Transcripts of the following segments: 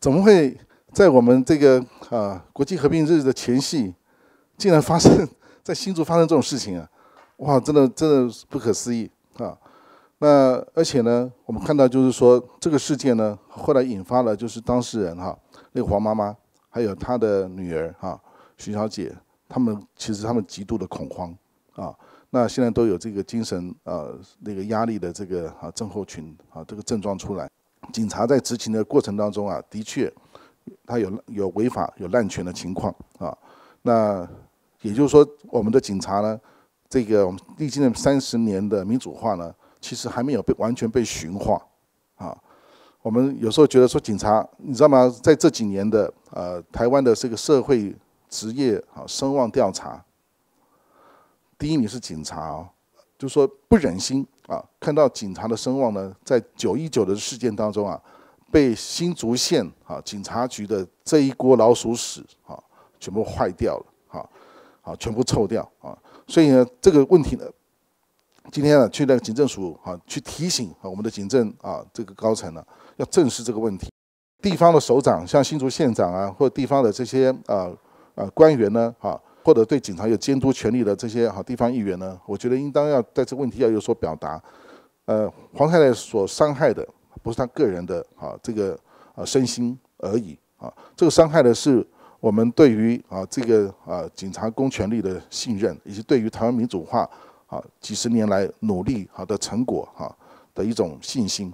怎么会在我们这个啊国际和平日的前夕，竟然发生在新竹发生这种事情啊？哇，真的真的不可思议啊！那而且呢，我们看到就是说，这个事件呢，后来引发了就是当事人哈，那个黄妈妈，还有她的女儿哈，徐小姐，他们其实他们极度的恐慌啊，那现在都有这个精神啊那个压力的这个啊症候群啊这个症状出来。警察在执勤的过程当中啊，的确，他有有违法有滥权的情况啊。那也就是说，我们的警察呢，这个我们历经了三十年的民主化呢，其实还没有被完全被驯化啊。我们有时候觉得说，警察，你知道吗？在这几年的呃，台湾的这个社会职业啊声望调查，第一你是警察，就说不忍心。啊，看到警察的声望呢，在九一九的事件当中啊，被新竹县啊警察局的这一锅老鼠屎啊，全部坏掉了啊，啊，全部臭掉啊，所以呢，这个问题呢，今天呢去那个警政署啊，去提醒啊我们的警政啊这个高层呢，要正视这个问题，地方的首长，像新竹县长啊，或地方的这些啊啊官员呢，啊。或者对警察有监督权力的这些哈地方议员呢，我觉得应当要在这问题要有所表达。呃，黄太太所伤害的不是她个人的啊，这个啊身心而已啊，这个伤害的是我们对于啊这个啊警察公权力的信任，以及对于台湾民主化啊几十年来努力好的成果哈的一种信心。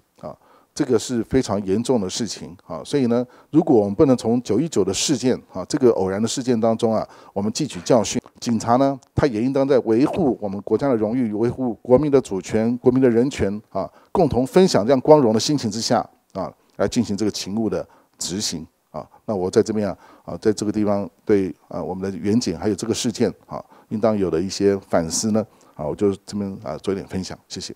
这个是非常严重的事情啊，所以呢，如果我们不能从九一九的事件啊这个偶然的事件当中啊，我们汲取教训，警察呢，他也应当在维护我们国家的荣誉、维护国民的主权、国民的人权啊，共同分享这样光荣的心情之下啊，来进行这个勤务的执行啊。那我在这边啊啊，在这个地方对啊我们的远景还有这个事件啊，应当有的一些反思呢啊，我就这边啊做一点分享，谢谢。